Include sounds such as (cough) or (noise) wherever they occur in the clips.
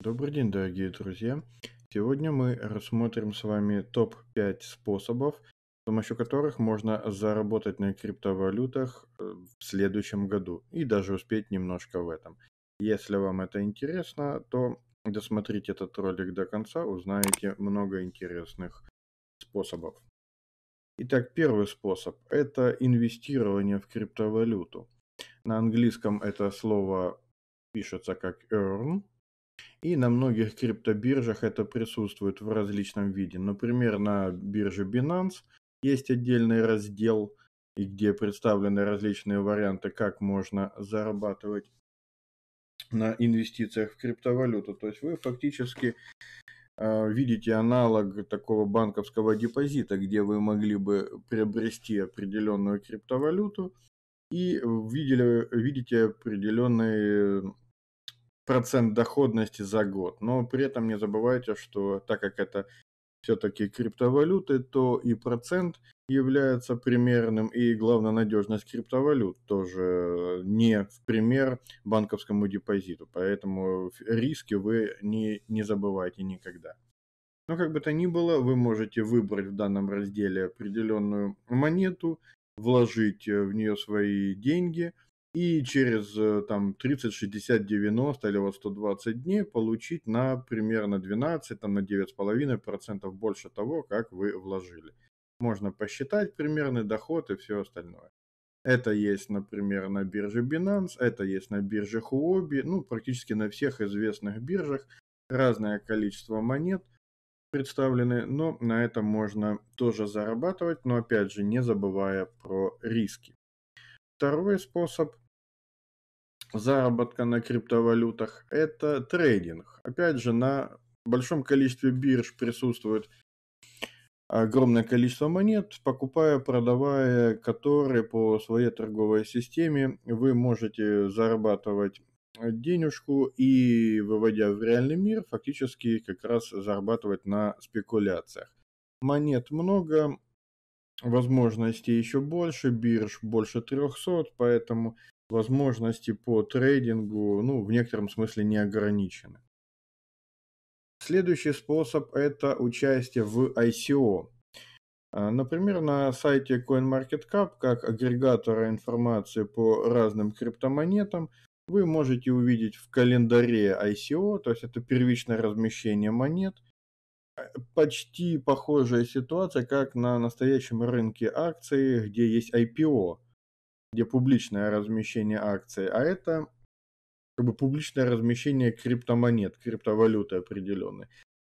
Добрый день, дорогие друзья! Сегодня мы рассмотрим с вами топ-5 способов, с помощью которых можно заработать на криптовалютах э, в следующем году и даже успеть немножко в этом. Если вам это интересно, то досмотрите этот ролик до конца, узнаете много интересных способов. Итак, первый способ – это инвестирование в криптовалюту. На английском это слово пишется как earn – и на многих криптобиржах это присутствует в различном виде. Например, на бирже Binance есть отдельный раздел, где представлены различные варианты, как можно зарабатывать на инвестициях в криптовалюту. То есть вы фактически а, видите аналог такого банковского депозита, где вы могли бы приобрести определенную криптовалюту и видели, видите определенные процент доходности за год. Но при этом не забывайте, что так как это все-таки криптовалюты, то и процент является примерным, и главное надежность криптовалют тоже не в пример банковскому депозиту. Поэтому риски вы не, не забывайте никогда. Но как бы то ни было, вы можете выбрать в данном разделе определенную монету, вложить э, в нее свои деньги – и через э, там 30, 60, 90 или вот 120 дней получить на примерно 12, там на 9,5% больше того, как вы вложили. Можно посчитать примерный доход и все остальное. Это есть, например, на бирже Binance, это есть на бирже Huobi, ну, практически на всех известных биржах. Разное количество монет представлены, но на этом можно тоже зарабатывать, но опять же не забывая про риски. Второй способ заработка на криптовалютах – это трейдинг. Опять же, на большом количестве бирж присутствует огромное количество монет, покупая, продавая которые по своей торговой системе, вы можете зарабатывать денежку и, выводя в реальный мир, фактически как раз зарабатывать на спекуляциях. Монет много, возможностей еще больше, бирж больше 300, поэтому возможности по трейдингу, ну, в некотором смысле не ограничены. Следующий способ – это участие в ICO. А, например, на сайте CoinMarketCap, как агрегатора информации по разным криптомонетам, вы можете увидеть в календаре ICO, то есть это первичное размещение монет – почти похожая ситуация, как на настоящем рынке акций, где есть IPO, где публичное размещение акций, а это как бы публичное размещение криптомонет, криптовалюты определенной.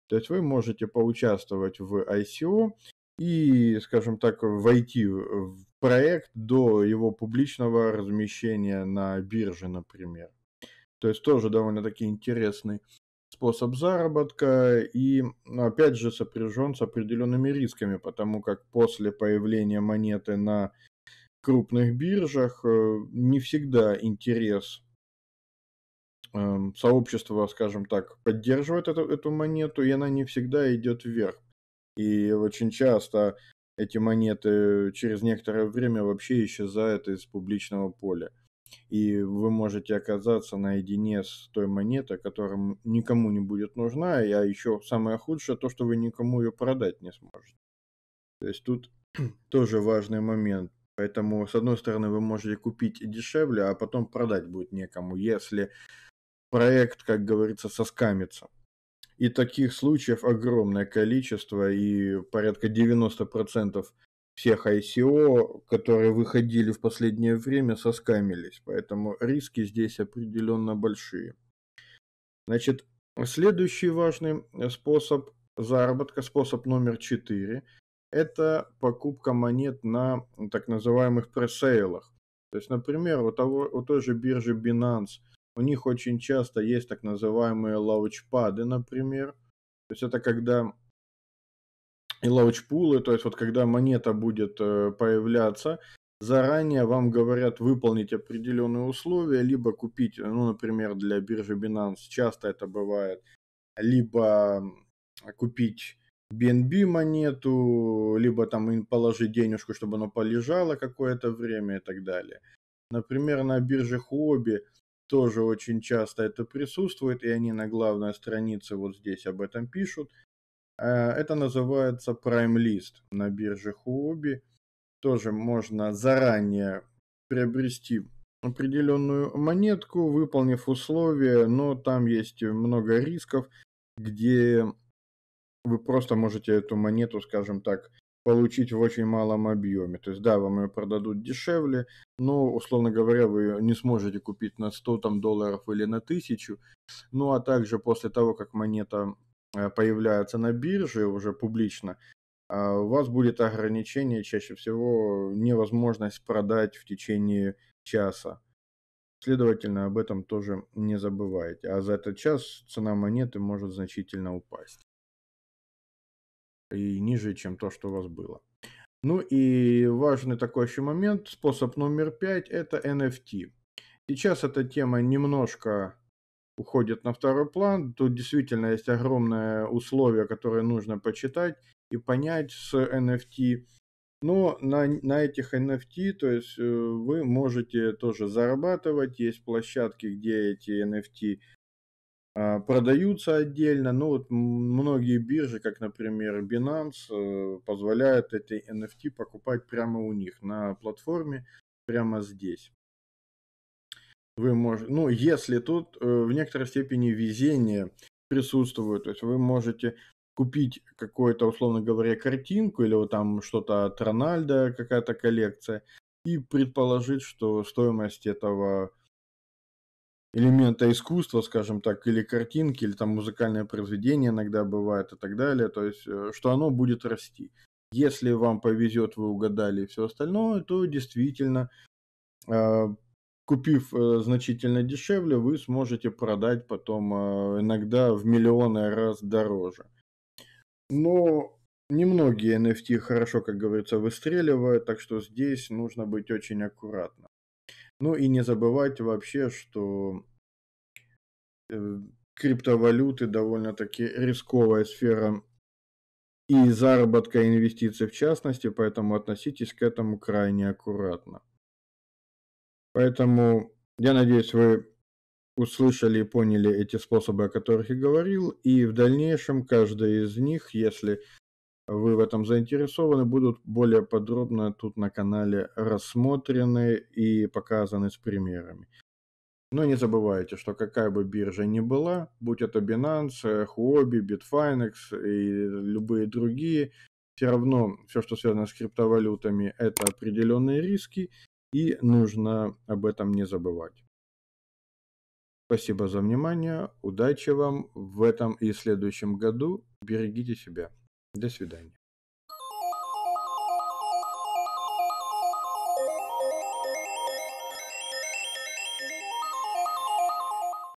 То есть вы можете поучаствовать в ICO и, скажем так, войти в проект до его публичного размещения на бирже, например. То есть тоже довольно-таки интересный способ заработка и, ну, опять же, сопряжен с определенными рисками, потому как после появления монеты на крупных биржах э, не всегда интерес эм, сообщества, скажем так, поддерживает эту, эту монету, и она не всегда идет вверх. И очень часто эти монеты через некоторое время вообще исчезают из публичного поля и вы можете оказаться наедине с той монетой, которая никому не будет нужна, а еще самое худшее то, что вы никому ее продать не сможете. То есть тут (clears throat) тоже важный момент. Поэтому, с одной стороны, вы можете купить дешевле, а потом продать будет некому, если проект, как говорится, соскамится. И таких случаев огромное количество, и порядка 90% всех ICO, которые выходили в последнее время, соскамились. Поэтому риски здесь определенно большие. Значит, следующий важный способ заработка, способ номер 4, это покупка монет на так называемых пресейлах. То есть, например, у, того, у той же биржи Binance, у них очень часто есть так называемые лаучпады, например. То есть это когда и лаучпулы, то есть вот когда монета будет э, появляться, заранее вам говорят выполнить определенные условия, либо купить, э, ну, например, для биржи Binance, часто это бывает, либо купить BNB монету, либо там им положить денежку, чтобы она полежала какое-то время и так далее. Например, на бирже Хобби тоже очень часто это присутствует, и они на главной странице вот здесь об этом пишут – Э, это называется Prime List на бирже Huobi. Тоже можно заранее приобрести определенную монетку, выполнив условия, но там есть много рисков, где вы просто можете эту монету, скажем так, получить в очень малом объеме. То есть, да, вам ее продадут дешевле, но, условно говоря, вы ее не сможете купить на 100 там, долларов или на 1000. Ну, а также после того, как монета Э, появляются на бирже уже публично, а, у вас будет ограничение, чаще всего невозможность продать в течение часа. Следовательно, об этом тоже не забывайте. А за этот час цена монеты может значительно упасть. И ниже, чем то, что у вас было. Ну и важный такой еще момент. Способ номер пять – это NFT. Сейчас эта тема немножко уходит на второй план. Тут действительно есть огромное условие, которое нужно почитать и понять с NFT. Но на, на этих NFT, то есть э, вы можете тоже зарабатывать, есть площадки, где эти NFT а, продаются отдельно, но ну, вот многие биржи, как, например, Binance, э, позволяют эти NFT покупать прямо у них на платформе, прямо здесь. Вы можете, ну, если тут э, в некоторой степени везение присутствует, то есть вы можете купить какую-то, условно говоря, картинку или вот там что-то от Рональда, какая-то коллекция, и предположить, что стоимость этого элемента искусства, скажем так, или картинки, или там музыкальное произведение иногда бывает и так далее, то есть, э, что оно будет расти. Если вам повезет, вы угадали и все остальное, то действительно э, купив э, значительно дешевле, вы сможете продать потом э, иногда в миллионы раз дороже. Но немногие NFT хорошо, как говорится, выстреливают, так что здесь нужно быть очень аккуратным. Ну и не забывайте вообще, что э, криптовалюты довольно-таки рисковая сфера и заработка инвестиций в частности, поэтому относитесь к этому крайне аккуратно. Поэтому я надеюсь, вы услышали и поняли эти способы, о которых я говорил, и в дальнейшем каждый из них, если вы в этом заинтересованы, будут более подробно тут на канале рассмотрены и показаны с примерами. Но не забывайте, что какая бы биржа ни была, будь это Binance, Huobi, Bitfinex и любые другие, все равно все, что связано с криптовалютами, это определенные риски, и нужно об этом не забывать. Спасибо за внимание, удачи вам в этом и следующем году, берегите себя. До свидания.